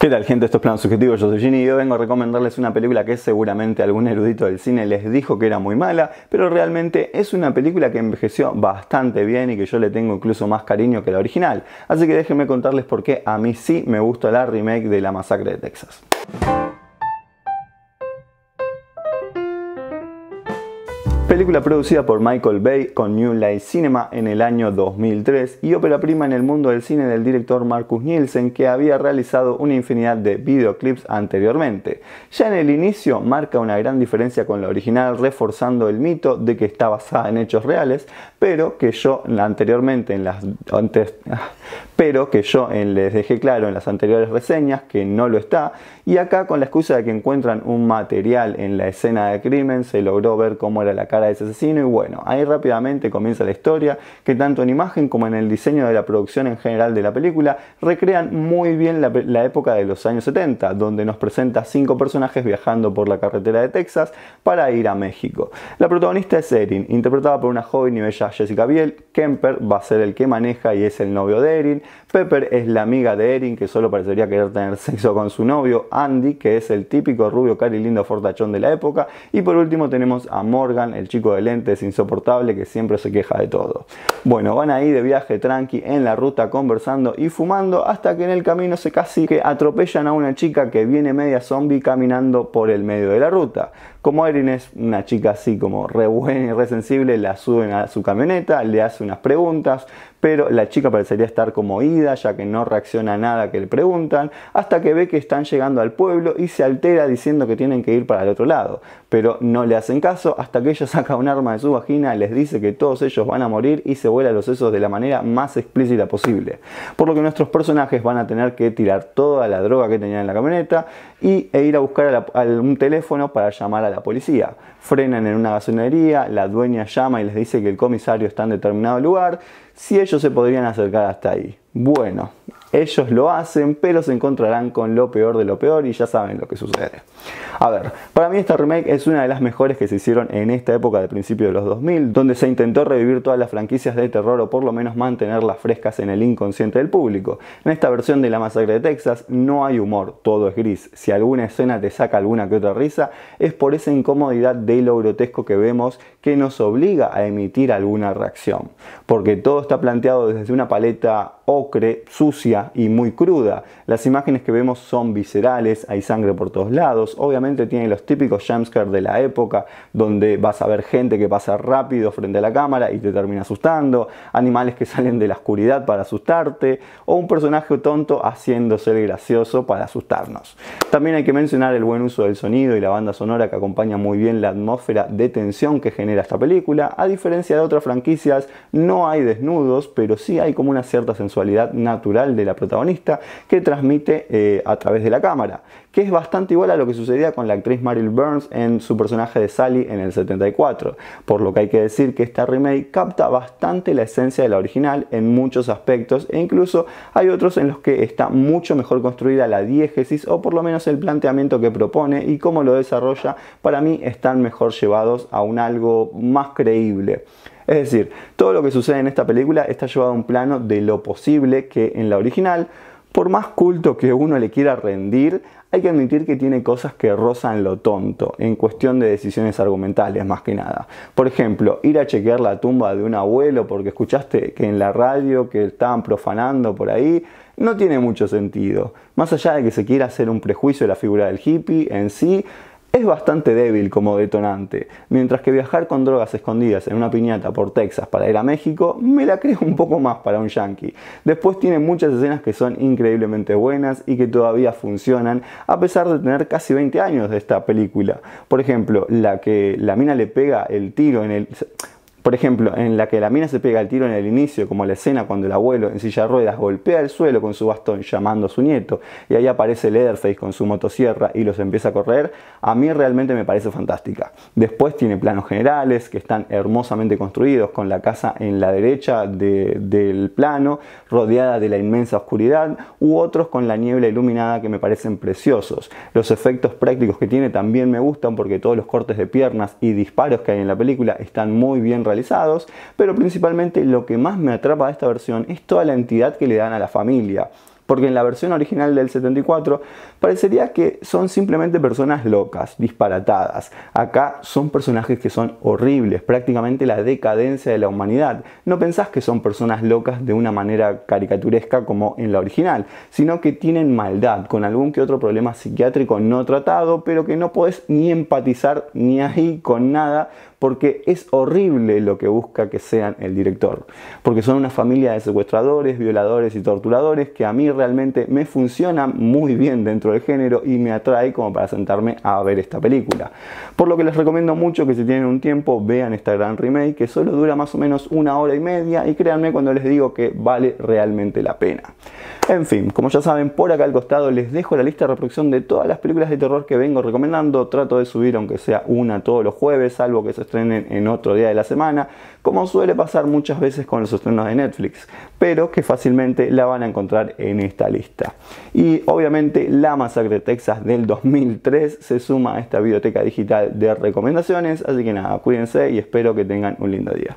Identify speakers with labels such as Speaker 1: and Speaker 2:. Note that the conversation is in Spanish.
Speaker 1: ¿Qué tal gente? Esto es Plan Subjetivo, yo soy Ginny y yo vengo a recomendarles una película que seguramente algún erudito del cine les dijo que era muy mala, pero realmente es una película que envejeció bastante bien y que yo le tengo incluso más cariño que la original. Así que déjenme contarles por qué a mí sí me gusta la remake de La Masacre de Texas. película producida por Michael Bay con New Light Cinema en el año 2003 y ópera prima en el mundo del cine del director Marcus Nielsen que había realizado una infinidad de videoclips anteriormente. Ya en el inicio marca una gran diferencia con la original reforzando el mito de que está basada en hechos reales, pero que yo anteriormente en las antes, pero que yo les dejé claro en las anteriores reseñas que no lo está y acá con la excusa de que encuentran un material en la escena de crimen se logró ver cómo era la cara ese asesino y bueno, ahí rápidamente comienza la historia que tanto en imagen como en el diseño de la producción en general de la película recrean muy bien la, época de los años 70, donde nos presenta cinco personajes viajando por la carretera de Texas para ir a México. La protagonista es Erin, interpretada por una joven y bella Jessica Biel, Kemper va a ser el que maneja y es el novio de Erin, Pepper es la amiga de Erin que solo parecería querer tener sexo con su novio, Andy, que es el típico rubio cari lindo fortachón de la época, y por último tenemos a Morgan, el chico de lentes insoportable que siempre se queja de todo. Bueno, van ahí de viaje tranqui en la ruta conversando y fumando hasta que en el camino se casi que atropellan a una chica que viene media zombie caminando por el medio de la ruta. Como Erin es una chica así como re buena y re sensible, la suben a su camioneta, le hace unas preguntas, pero la chica parecería estar como ida, ya que no reacciona a nada que le preguntan, hasta que ve que están llegando al pueblo y se altera diciendo que tienen que ir para el otro lado, pero no le hacen caso hasta que ella saca un arma de su vagina, les dice que todos ellos van a morir y se vuela los sesos de la manera más explícita posible. Por lo que nuestros personajes van a tener que tirar toda la droga que tenían en la camioneta y, e ir a buscar un teléfono para llamar a la policía. Frenan en una gasolinería, la dueña llama y les dice que el comisario está en determinado lugar si ellos se podrían acercar hasta ahí. Bueno, ellos lo hacen, pero se encontrarán con lo peor de lo peor y ya saben lo que sucede. A ver, para mí esta remake es una de las mejores que se hicieron en esta época de principio de los 2000, donde se intentó revivir todas las franquicias de terror o por lo menos mantenerlas frescas en el inconsciente del público. En esta versión de La Masacre de Texas no hay humor, todo es gris. Si alguna escena te saca alguna que otra risa, es por esa incomodidad de lo grotesco que vemos que nos obliga a emitir alguna reacción. Porque todo está planteado desde una paleta ocre, sucia y muy cruda. Las imágenes que vemos son viscerales, hay sangre por todos lados, obviamente tiene los típicos jumpscares de la época, donde vas a ver gente que pasa rápido frente a la cámara y te termina asustando, animales que salen de la oscuridad para asustarte, o un personaje tonto haciéndose el gracioso para asustarnos. También hay que mencionar el buen uso del sonido y la banda sonora que acompaña muy bien la atmósfera de tensión que genera esta película. A diferencia de otras franquicias, no hay desnudos, pero sí hay como una cierta sensualidad natural de la protagonista que transmite eh, a través de la cámara, que es bastante igual a lo que sucedía con la actriz Marilyn Burns en su personaje de Sally en el 74, por lo que hay que decir que esta remake capta bastante la esencia de la original en muchos aspectos e incluso hay otros en los que está mucho mejor construida la diégesis o por lo menos el planteamiento que propone y cómo lo desarrolla, para mí están mejor llevados a un algo más creíble. Es decir, todo lo que sucede en esta película está llevado a un plano de lo posible que en la original, por más culto que uno le quiera rendir, hay que admitir que tiene cosas que rozan lo tonto, en cuestión de decisiones argumentales más que nada. Por ejemplo, ir a chequear la tumba de un abuelo porque escuchaste que en la radio que estaban profanando por ahí, no tiene mucho sentido. Más allá de que se quiera hacer un prejuicio de la figura del hippie en sí, es bastante débil como detonante, mientras que viajar con drogas escondidas en una piñata por Texas para ir a México me la creo un poco más para un yankee. Después tiene muchas escenas que son increíblemente buenas y que todavía funcionan a pesar de tener casi 20 años de esta película. Por ejemplo, la que la mina le pega el tiro en el... Por ejemplo, en la que la mina se pega el tiro en el inicio, como la escena cuando el abuelo en silla de ruedas golpea el suelo con su bastón llamando a su nieto, y ahí aparece Leatherface con su motosierra y los empieza a correr, a mí realmente me parece fantástica. Después tiene planos generales que están hermosamente construidos, con la casa en la derecha del plano, rodeada de la inmensa oscuridad, u otros con la niebla iluminada que me parecen preciosos. Los efectos prácticos que tiene también me gustan porque todos los cortes de piernas y disparos que hay en la película están muy bien realizados pero principalmente lo que más me atrapa de esta versión es toda la entidad que le dan a la familia, porque en la versión original del 74 parecería que son simplemente personas locas, disparatadas. Acá son personajes que son horribles, prácticamente la decadencia de la humanidad. No pensás que son personas locas de una manera caricaturesca como en la original, sino que tienen maldad, con algún que otro problema psiquiátrico no tratado, pero que no podés ni empatizar ni ahí con nada, porque es horrible lo que busca que sean el director, porque son una familia de secuestradores, violadores y torturadores que a mí realmente me funcionan muy bien dentro del género y me atrae como para sentarme a ver esta película. Por lo que les recomiendo mucho que si tienen un tiempo vean esta gran remake que solo dura más o menos una hora y media y créanme cuando les digo que vale realmente la pena. En fin, como ya saben, por acá al costado les dejo la lista de reproducción de todas las películas de terror que vengo recomendando. Trato de subir aunque sea una todos los jueves, salvo que se estrenen en otro día de la semana, como suele pasar muchas veces con los estrenos de Netflix, pero que fácilmente la van a encontrar en esta lista. Y obviamente La Masacre de Texas del 2003 se suma a esta biblioteca digital de recomendaciones, así que nada, cuídense y espero que tengan un lindo día.